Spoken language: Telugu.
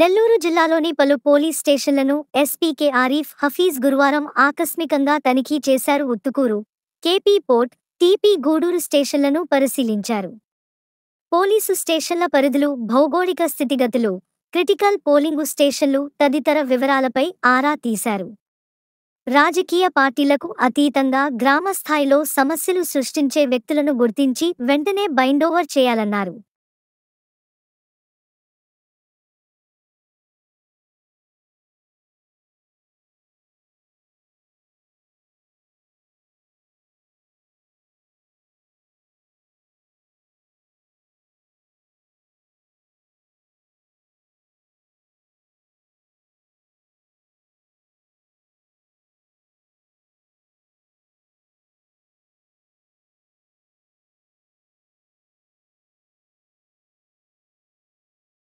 నెల్లూరు జిల్లాలోని పలు పోలీస్ స్టేషన్లను ఎస్పీకే ఆరీఫ్ హఫీజ్ గురువారం ఆకస్మికంగా తనిఖీ చేశారు Uttukuru KP port TP Gudur స్టేషన్లను పరిశీలించారు పోలీసు స్టేషన్ల పరిధులు భౌగోళిక స్థితిగతులు క్రిటికల్ పోలింగు స్టేషన్లు తదితర వివరాలపై ఆరా తీశారు రాజకీయ పార్టీలకు అతీతంగా గ్రామస్థాయిలో సమస్యలు సృష్టించే వ్యక్తులను గుర్తించి వెంటనే బైండోవర్ చేయాలన్నారు